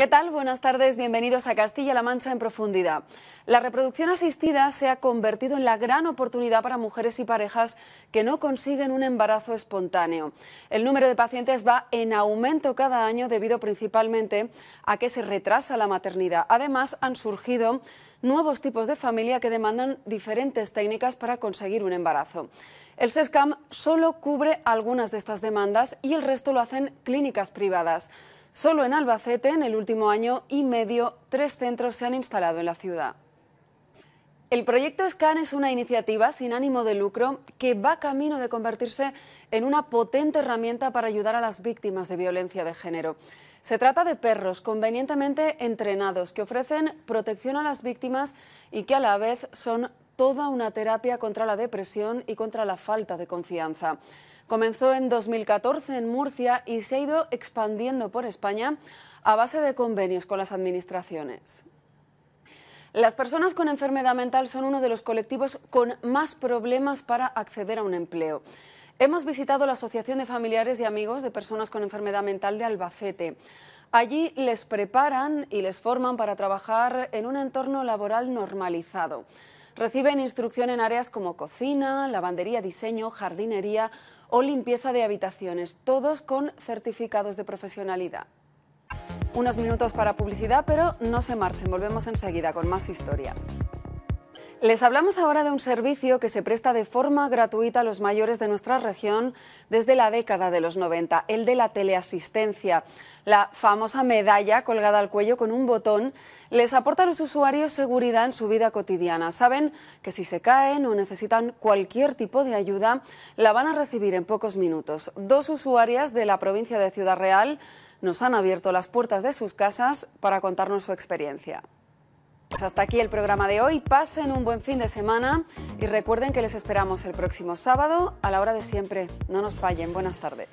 ¿Qué tal? Buenas tardes, bienvenidos a Castilla-La Mancha en profundidad. La reproducción asistida se ha convertido en la gran oportunidad para mujeres y parejas que no consiguen un embarazo espontáneo. El número de pacientes va en aumento cada año debido principalmente a que se retrasa la maternidad. Además, han surgido nuevos tipos de familia que demandan diferentes técnicas para conseguir un embarazo. El SESCAM solo cubre algunas de estas demandas y el resto lo hacen clínicas privadas. Solo en Albacete, en el último año y medio, tres centros se han instalado en la ciudad. El proyecto SCAN es una iniciativa sin ánimo de lucro que va camino de convertirse en una potente herramienta para ayudar a las víctimas de violencia de género. Se trata de perros convenientemente entrenados que ofrecen protección a las víctimas y que a la vez son toda una terapia contra la depresión y contra la falta de confianza. Comenzó en 2014 en Murcia y se ha ido expandiendo por España a base de convenios con las administraciones. Las personas con enfermedad mental son uno de los colectivos con más problemas para acceder a un empleo. Hemos visitado la Asociación de Familiares y Amigos de Personas con Enfermedad Mental de Albacete. Allí les preparan y les forman para trabajar en un entorno laboral normalizado reciben instrucción en áreas como cocina, lavandería, diseño, jardinería o limpieza de habitaciones, todos con certificados de profesionalidad. Unos minutos para publicidad, pero no se marchen, volvemos enseguida con más historias. Les hablamos ahora de un servicio que se presta de forma gratuita a los mayores de nuestra región desde la década de los 90, el de la teleasistencia. La famosa medalla colgada al cuello con un botón les aporta a los usuarios seguridad en su vida cotidiana. Saben que si se caen o necesitan cualquier tipo de ayuda, la van a recibir en pocos minutos. Dos usuarias de la provincia de Ciudad Real nos han abierto las puertas de sus casas para contarnos su experiencia. Pues hasta aquí el programa de hoy. Pasen un buen fin de semana y recuerden que les esperamos el próximo sábado a la hora de siempre. No nos fallen. Buenas tardes.